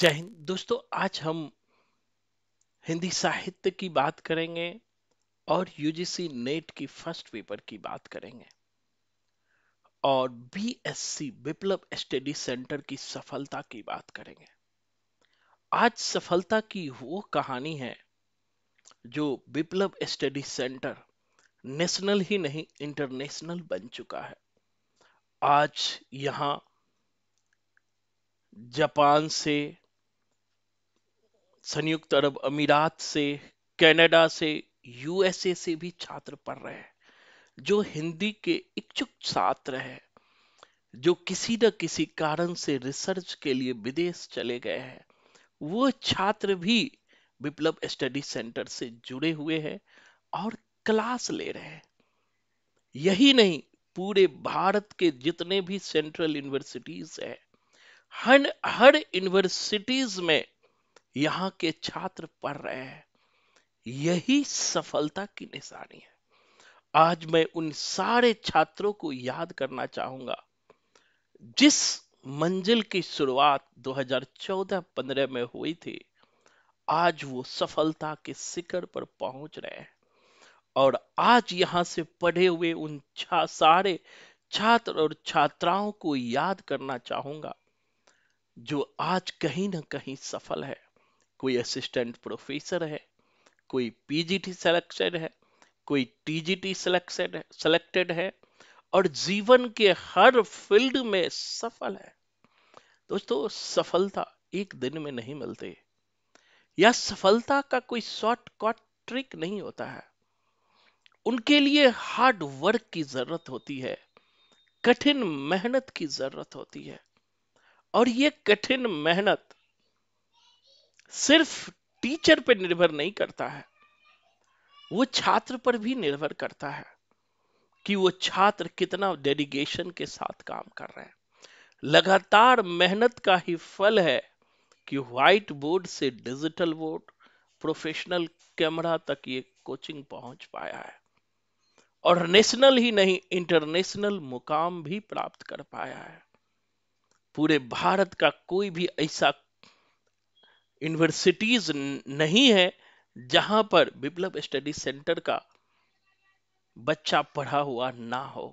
जय हिंद दोस्तों आज हम हिंदी साहित्य की बात करेंगे और यूजीसी नेट e की फर्स्ट पेपर की बात करेंगे और बीएससी विप्लव स्टडी सेंटर की सफलता की बात करेंगे आज सफलता की वो कहानी है जो विप्लव स्टडी सेंटर नेशनल ही नहीं इंटरनेशनल बन चुका है आज यहाँ जापान से संयुक्त अरब अमीरात से कनाडा से यूएसए से भी छात्र पढ़ रहे हैं जो हिंदी के इच्छुक छात्र हैं जो किसी न किसी कारण से रिसर्च के लिए विदेश चले गए हैं वो छात्र भी विप्लव स्टडी सेंटर से जुड़े हुए हैं और क्लास ले रहे हैं यही नहीं पूरे भारत के जितने भी सेंट्रल यूनिवर्सिटीज है हर हर यूनिवर्सिटीज में यहाँ के छात्र पढ़ रहे हैं यही सफलता की निशानी है आज मैं उन सारे छात्रों को याद करना चाहूंगा जिस मंजिल की शुरुआत 2014-15 में हुई थी आज वो सफलता के शिखर पर पहुंच रहे हैं और आज यहां से पढ़े हुए उन छा सारे छात्र और छात्राओं को याद करना चाहूंगा जो आज कहीं ना कहीं सफल है कोई असिस्टेंट प्रोफेसर है कोई पीजीटी सिलेक्शन है कोई टीजीटी सिलेक्शन है सिलेक्टेड है और जीवन के हर फील्ड में सफल है दोस्तों सफलता एक दिन में नहीं मिलती या सफलता का कोई शॉर्टकट ट्रिक नहीं होता है उनके लिए हार्ड वर्क की जरूरत होती है कठिन मेहनत की जरूरत होती है और ये कठिन मेहनत सिर्फ टीचर पर निर्भर नहीं करता है वो छात्र पर भी निर्भर करता है कि वो छात्र कितना डेडिकेशन के साथ काम कर रहे हैं लगातार मेहनत का ही फल है कि व्हाइट बोर्ड से डिजिटल बोर्ड प्रोफेशनल कैमरा तक ये कोचिंग पहुंच पाया है और नेशनल ही नहीं इंटरनेशनल मुकाम भी प्राप्त कर पाया है पूरे भारत का कोई भी ऐसा यूनिवर्सिटीज नहीं है जहां पर विप्लव स्टडी सेंटर का बच्चा पढ़ा हुआ ना हो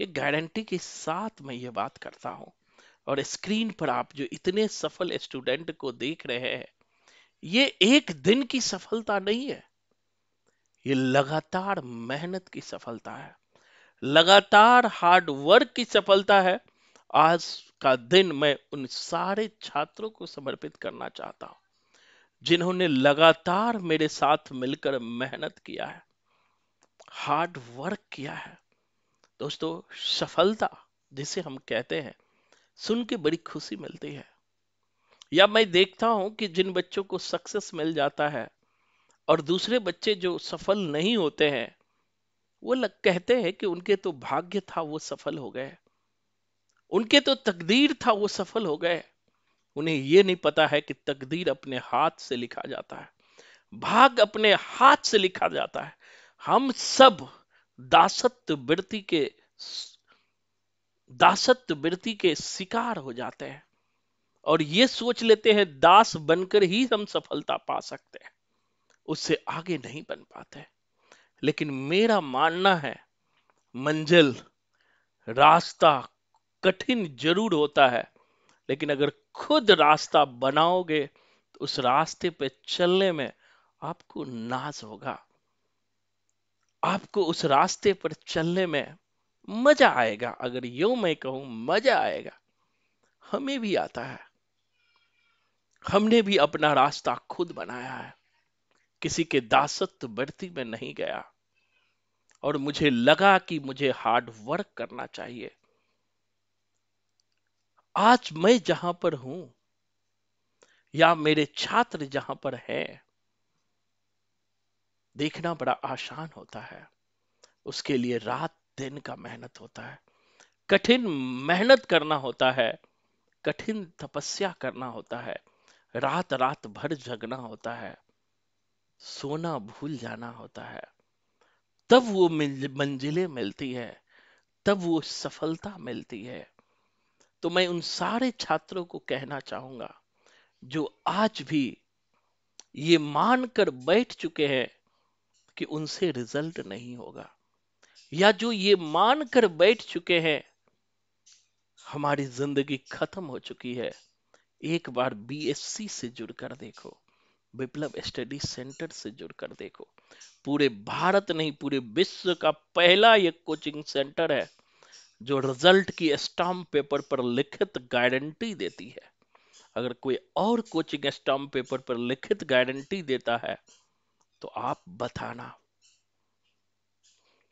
ये गारंटी के साथ मैं ये बात करता हूं और स्क्रीन पर आप जो इतने सफल स्टूडेंट को देख रहे हैं ये एक दिन की सफलता नहीं है ये लगातार मेहनत की सफलता है लगातार हार्ड वर्क की सफलता है आज का दिन मैं उन सारे छात्रों को समर्पित करना चाहता हूं जिन्होंने लगातार मेरे साथ मिलकर मेहनत किया है हार्ड वर्क किया है दोस्तों सफलता जिसे हम कहते हैं सुन के बड़ी खुशी मिलती है या मैं देखता हूं कि जिन बच्चों को सक्सेस मिल जाता है और दूसरे बच्चे जो सफल नहीं होते हैं वो लग कहते हैं कि उनके तो भाग्य था वो सफल हो गए उनके तो तकदीर था वो सफल हो गए उन्हें ये नहीं पता है कि तकदीर अपने हाथ से लिखा जाता है भाग अपने हाथ से लिखा जाता है हम सब दासत्व वृत्ति के दासत्व वृत्ति के शिकार हो जाते हैं और ये सोच लेते हैं दास बनकर ही हम सफलता पा सकते हैं उससे आगे नहीं बन पाते लेकिन मेरा मानना है मंजिल रास्ता कठिन जरूर होता है लेकिन अगर खुद रास्ता बनाओगे तो उस रास्ते पे चलने में आपको नाज होगा आपको उस रास्ते पर चलने में मजा आएगा अगर यो मैं कहूं मजा आएगा हमें भी आता है हमने भी अपना रास्ता खुद बनाया है किसी के दासत्व बढ़ती में नहीं गया और मुझे लगा कि मुझे हार्ड वर्क करना चाहिए आज मैं जहां पर हूं या मेरे छात्र जहां पर है देखना बड़ा आसान होता है उसके लिए रात दिन का मेहनत होता है कठिन मेहनत करना होता है कठिन तपस्या करना होता है रात रात भर जगना होता है सोना भूल जाना होता है तब वो मंजिलें मिलती है तब वो सफलता मिलती है तो मैं उन सारे छात्रों को कहना चाहूंगा जो आज भी ये मानकर बैठ चुके हैं कि उनसे रिजल्ट नहीं होगा या जो ये मानकर बैठ चुके हैं हमारी जिंदगी खत्म हो चुकी है एक बार बीएससी से जुड़कर देखो विप्लव स्टडी सेंटर से जुड़कर देखो पूरे भारत नहीं पूरे विश्व का पहला ये कोचिंग सेंटर है जो रिजल्ट की स्टाम्प पेपर पर लिखित गारंटी देती है अगर कोई और कोचिंग स्टाम्प पेपर पर लिखित गारंटी देता है तो आप बताना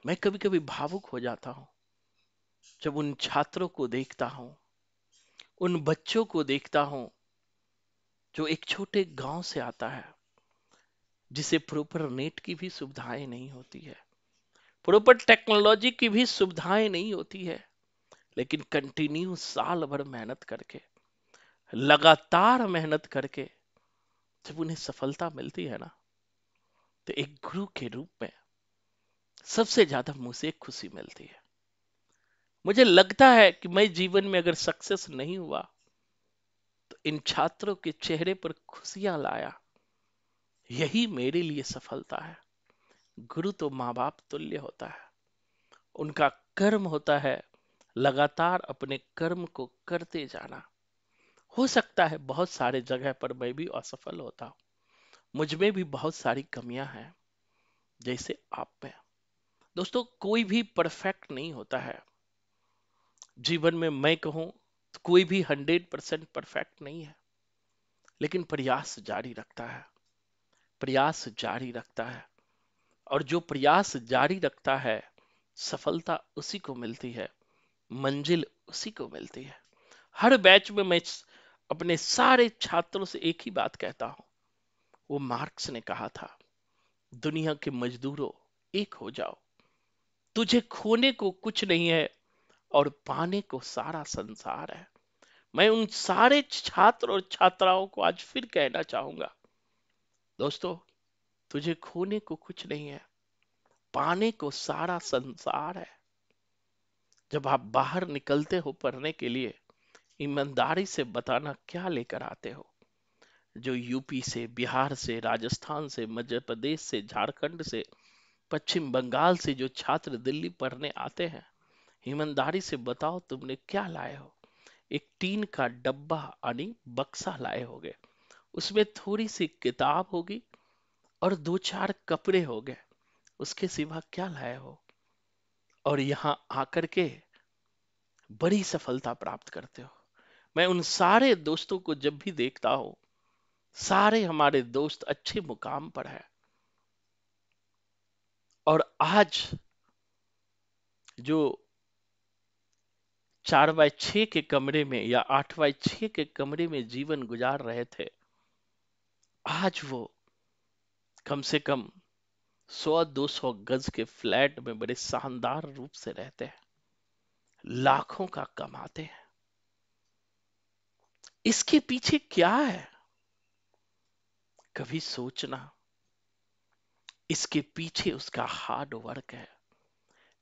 मैं कभी कभी भावुक हो जाता हूं जब उन छात्रों को देखता हूं उन बच्चों को देखता हूं जो एक छोटे गांव से आता है जिसे प्रॉपर नेट की भी सुविधाएं नहीं होती है प्रॉपर टेक्नोलॉजी की भी सुविधाएं नहीं होती है लेकिन कंटिन्यू साल भर मेहनत करके लगातार मेहनत करके जब उन्हें सफलता मिलती है ना तो एक गुरु के रूप में सबसे ज्यादा मुझे खुशी मिलती है मुझे लगता है कि मैं जीवन में अगर सक्सेस नहीं हुआ तो इन छात्रों के चेहरे पर खुशियां लाया यही मेरे लिए सफलता है गुरु तो माँ बाप तुल्य होता है उनका कर्म होता है लगातार अपने कर्म को करते जाना हो सकता है बहुत सारे जगह पर मैं भी असफल होता हूं मुझ में भी बहुत सारी कमियां हैं जैसे आप में दोस्तों कोई भी परफेक्ट नहीं होता है जीवन में मैं कहूं तो कोई भी हंड्रेड परसेंट परफेक्ट नहीं है लेकिन प्रयास जारी रखता है प्रयास जारी रखता है और जो प्रयास जारी रखता है सफलता उसी को मिलती है मंजिल उसी को मिलती है हर बैच में मैं अपने सारे छात्रों से एक ही बात कहता हूं वो मार्क्स ने कहा था दुनिया के मजदूरों एक हो जाओ तुझे खोने को कुछ नहीं है और पाने को सारा संसार है मैं उन सारे छात्र और छात्राओं को आज फिर कहना चाहूंगा दोस्तों तुझे खोने को कुछ नहीं है पाने को सारा संसार है जब आप बाहर निकलते हो पढ़ने के लिए ईमानदारी से बताना क्या लेकर आते हो जो यूपी से बिहार से राजस्थान से मध्य प्रदेश से झारखंड से पश्चिम बंगाल से जो छात्र दिल्ली पढ़ने आते हैं ईमानदारी से बताओ तुमने क्या लाए हो एक टीन का डब्बा यानी बक्सा लाए होगे उसमें थोड़ी सी किताब होगी और दो चार कपड़े हो गए उसके सिवा क्या लाए हो और यहां आकर के बड़ी सफलता प्राप्त करते हो मैं उन सारे दोस्तों को जब भी देखता हूं सारे हमारे दोस्त अच्छे मुकाम पर है और आज जो चार बाय छ के कमरे में या आठ बाय छ के कमरे में जीवन गुजार रहे थे आज वो कम से कम सौ दो सौ गज के फ्लैट में बड़े शानदार रूप से रहते हैं लाखों का कमाते हैं इसके पीछे क्या है कभी सोचना इसके पीछे उसका हार्ड वर्क है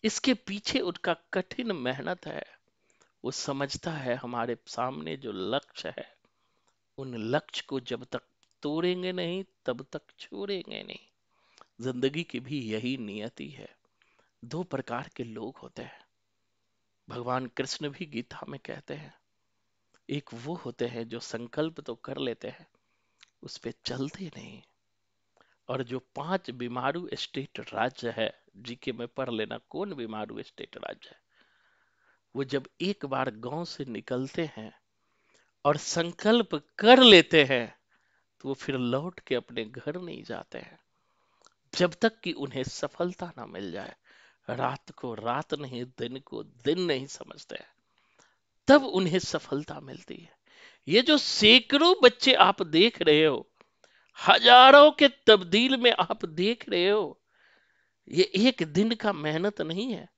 इसके पीछे उनका कठिन मेहनत है वो समझता है हमारे सामने जो लक्ष्य है उन लक्ष्य को जब तक तोड़ेंगे नहीं तब तक छोड़ेंगे नहीं जिंदगी की भी यही नियति है दो प्रकार के लोग होते हैं भगवान कृष्ण भी गीता में कहते हैं एक वो होते हैं जो संकल्प तो कर लेते हैं उस पर चलते नहीं और जो पांच बीमारू स्टेट राज्य है जीके में पढ़ लेना कौन बीमारू स्टेट राज्य है वो जब एक बार गांव से निकलते हैं और संकल्प कर लेते हैं तो वो फिर लौट के अपने घर नहीं जाते हैं जब तक कि उन्हें सफलता ना मिल जाए रात को रात नहीं दिन को दिन नहीं समझते हैं तब उन्हें सफलता मिलती है ये जो सैकड़ों बच्चे आप देख रहे हो हजारों के तब्दील में आप देख रहे हो ये एक दिन का मेहनत नहीं है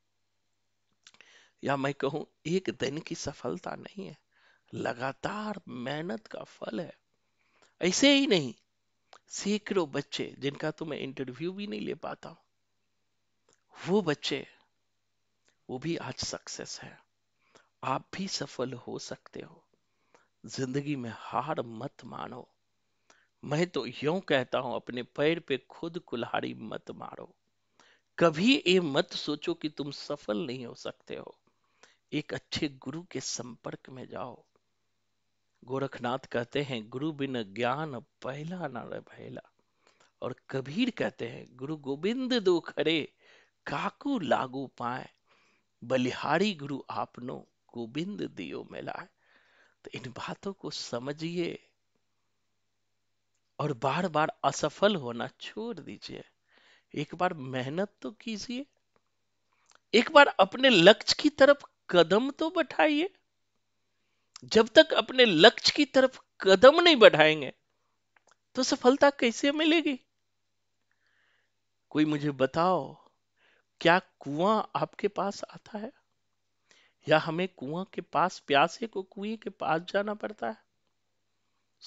या मैं कहूं एक दिन की सफलता नहीं है लगातार मेहनत का फल है ऐसे ही नहीं सैकड़ों बच्चे जिनका तो मैं इंटरव्यू भी नहीं ले पाता वो बच्चे वो भी आज सक्सेस है आप भी सफल हो सकते हो जिंदगी में हार मत मानो मैं तो यूं कहता हूं अपने पैर पे खुद कुल्हाड़ी मत मारो कभी ये मत सोचो कि तुम सफल नहीं हो सकते हो एक अच्छे गुरु के संपर्क में जाओ गोरखनाथ कहते हैं गुरु बिन ज्ञान पहला न पहला और कबीर कहते हैं गुरु गोविंद दो खरे काकू लागू पाए बलिहारी गुरु आपनो गोविंद दियो मिलाए तो इन बातों को समझिए और बार बार असफल होना छोड़ दीजिए एक बार मेहनत तो कीजिए एक बार अपने लक्ष्य की तरफ कदम तो बैठाइए जब तक अपने लक्ष्य की तरफ कदम नहीं बढ़ाएंगे तो सफलता कैसे मिलेगी कोई मुझे बताओ क्या कुआं आपके पास आता है या हमें कुआं के पास प्यासे को कुएं के पास जाना पड़ता है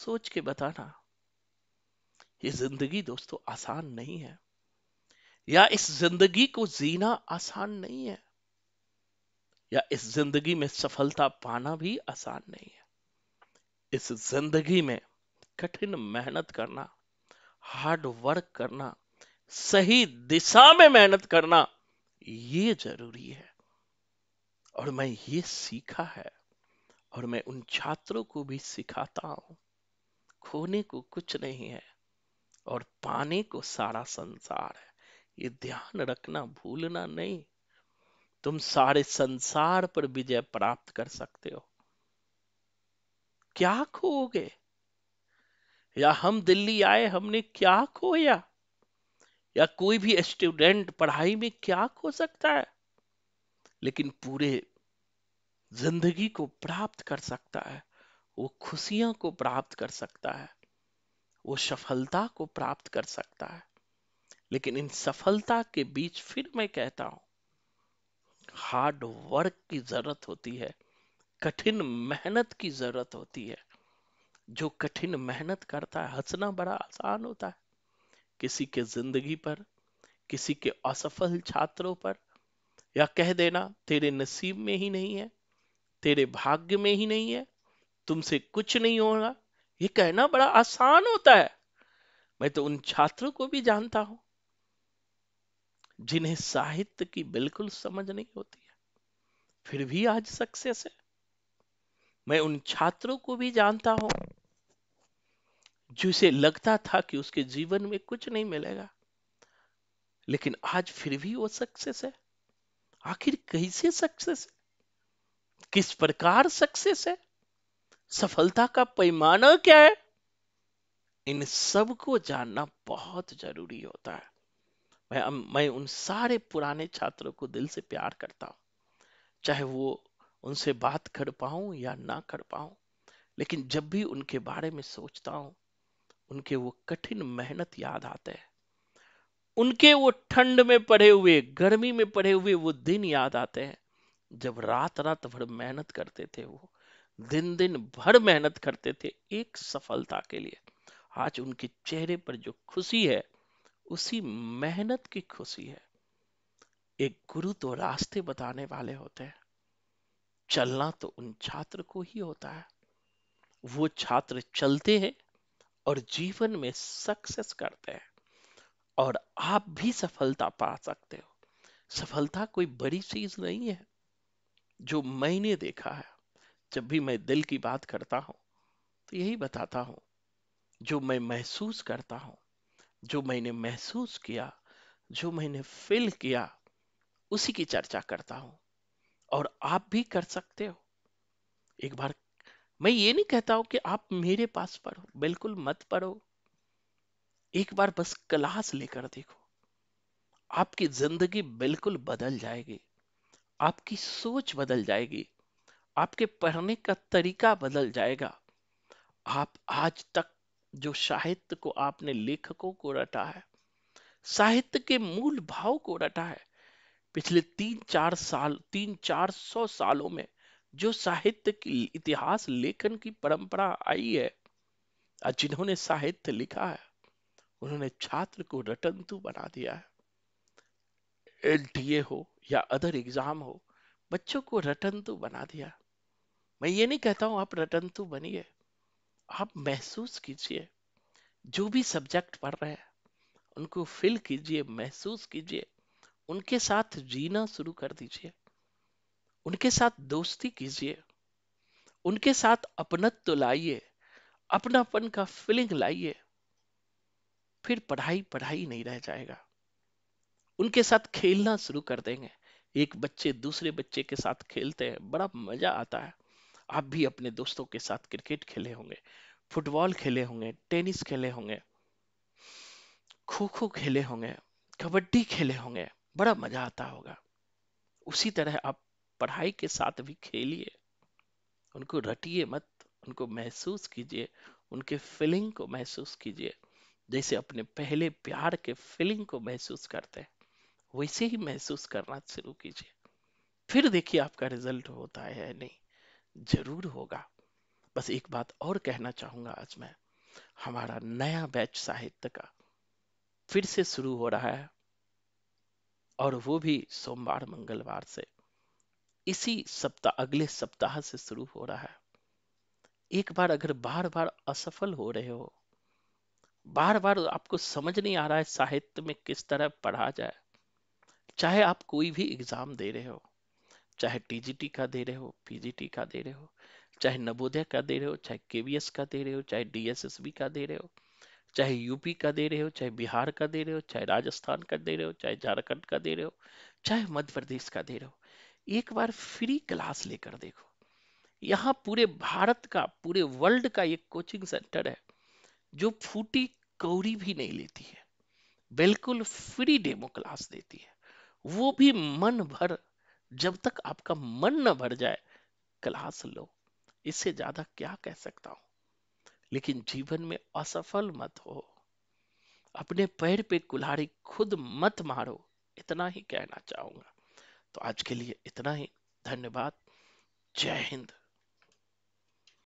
सोच के बताना ये जिंदगी दोस्तों आसान नहीं है या इस जिंदगी को जीना आसान नहीं है या इस जिंदगी में सफलता पाना भी आसान नहीं है इस जिंदगी में कठिन मेहनत करना हार्ड वर्क करना सही दिशा में मेहनत करना ये जरूरी है और मैं ये सीखा है और मैं उन छात्रों को भी सिखाता हूं खोने को कुछ नहीं है और पाने को सारा संसार है ये ध्यान रखना भूलना नहीं तुम सारे संसार पर विजय प्राप्त कर सकते हो क्या खोगे या हम दिल्ली आए हमने क्या खोया या कोई भी स्टूडेंट पढ़ाई में क्या खो सकता है लेकिन पूरे जिंदगी को प्राप्त कर सकता है वो खुशियां को प्राप्त कर सकता है वो सफलता को प्राप्त कर सकता है लेकिन इन सफलता के बीच फिर मैं कहता हूं हार्ड वर्क की जरूरत होती है कठिन मेहनत की जरूरत होती है जो कठिन मेहनत करता है हंसना बड़ा आसान होता है किसी के जिंदगी पर किसी के असफल छात्रों पर या कह देना तेरे नसीब में ही नहीं है तेरे भाग्य में ही नहीं है तुमसे कुछ नहीं होगा ये कहना बड़ा आसान होता है मैं तो उन छात्रों को भी जानता हूं जिन्हें साहित्य की बिल्कुल समझ नहीं होती है फिर भी आज सक्सेस है मैं उन छात्रों को भी जानता हूं जिसे लगता था कि उसके जीवन में कुछ नहीं मिलेगा लेकिन आज फिर भी वो सक्सेस है आखिर कैसे सक्सेस है किस प्रकार सक्सेस है सफलता का पैमाना क्या है इन सब को जानना बहुत जरूरी होता है मैं मैं उन सारे पुराने छात्रों को दिल से प्यार करता हूँ चाहे वो उनसे बात कर पाऊ या ना कर पाऊ लेकिन जब भी उनके बारे में सोचता हूं उनके वो कठिन मेहनत याद आते हैं उनके वो ठंड में पड़े हुए गर्मी में पड़े हुए वो दिन याद आते हैं जब रात रात भर मेहनत करते थे वो दिन दिन भर मेहनत करते थे एक सफलता के लिए आज उनके चेहरे पर जो खुशी है उसी मेहनत की खुशी है एक गुरु तो रास्ते बताने वाले होते हैं चलना तो उन छात्र को ही होता है वो छात्र चलते हैं और जीवन में सक्सेस करते हैं और आप भी सफलता पा सकते हो सफलता कोई बड़ी चीज नहीं है जो मैंने देखा है जब भी मैं दिल की बात करता हूं तो यही बताता हूं जो मैं महसूस करता हूं जो मैंने महसूस किया जो मैंने फील किया उसी की चर्चा करता हूं और आप भी कर सकते हो एक बार मैं ये नहीं कहता हूं कि आप मेरे पास पढ़ो बिल्कुल मत पढ़ो एक बार बस क्लास लेकर देखो आपकी जिंदगी बिल्कुल बदल जाएगी आपकी सोच बदल जाएगी आपके पढ़ने का तरीका बदल जाएगा आप आज तक जो साहित्य को आपने लेखकों को रटा है साहित्य के मूल भाव को रटा है पिछले तीन चार साल तीन चार सौ सालों में जो साहित्य की इतिहास लेखन की परंपरा आई है और जिन्होंने साहित्य लिखा है उन्होंने छात्र को रटंतु बना दिया है एल हो या अदर एग्जाम हो बच्चों को रटंतु बना दिया मैं ये नहीं कहता हूं आप रटंतु बनिए आप महसूस कीजिए जो भी सब्जेक्ट पढ़ रहे हैं उनको फिल कीजिए महसूस कीजिए उनके साथ जीना शुरू कर दीजिए उनके साथ दोस्ती कीजिए उनके साथ अपनत तो लाइए अपनापन का फीलिंग लाइए फिर पढ़ाई पढ़ाई नहीं रह जाएगा उनके साथ खेलना शुरू कर देंगे एक बच्चे दूसरे बच्चे के साथ खेलते हैं बड़ा मजा आता है आप भी अपने दोस्तों के साथ क्रिकेट खेले होंगे फुटबॉल खेले होंगे टेनिस खेले होंगे खो खो खेले होंगे कबड्डी खेले होंगे बड़ा मजा आता होगा उसी तरह आप पढ़ाई के साथ भी खेलिए उनको रटिए मत उनको महसूस कीजिए उनके फीलिंग को महसूस कीजिए जैसे अपने पहले प्यार के फीलिंग को महसूस करते हैं वैसे ही महसूस करना शुरू कीजिए फिर देखिए आपका रिजल्ट होता है नहीं जरूर होगा बस एक बात और कहना चाहूंगा आज मैं हमारा नया बैच साहित्य का फिर से शुरू हो रहा है और वो भी सोमवार मंगलवार से इसी सप्ताह अगले सप्ताह से शुरू हो रहा है एक बार अगर बार बार असफल हो रहे हो बार बार आपको समझ नहीं आ रहा है साहित्य में किस तरह पढ़ा जाए चाहे आप कोई भी एग्जाम दे रहे हो चाहे टीजीटी का दे रहे हो पीजीटी का दे रहे हो चाहे नवोदय का दे रहे हो चाहे केवीएस का दे रहे हो चाहे डीएसएसबी का दे रहे हो चाहे यूपी का दे रहे हो चाहे बिहार का दे रहे हो चाहे राजस्थान का दे रहे हो चाहे झारखंड का दे रहे हो चाहे मध्य प्रदेश का दे रहे हो एक बार फ्री क्लास लेकर देखो यहाँ पूरे भारत का पूरे वर्ल्ड का एक कोचिंग सेंटर है जो फूटी कौड़ी भी नहीं लेती है बिल्कुल फ्री डेमो क्लास देती है वो भी मन भर जब तक आपका मन न भर जाए क्लास लो इससे ज्यादा क्या कह सकता हूं लेकिन जीवन में असफल मत हो अपने पैर पे कुल्हाड़ी खुद मत मारो इतना ही कहना चाहूंगा तो आज के लिए इतना ही धन्यवाद जय हिंद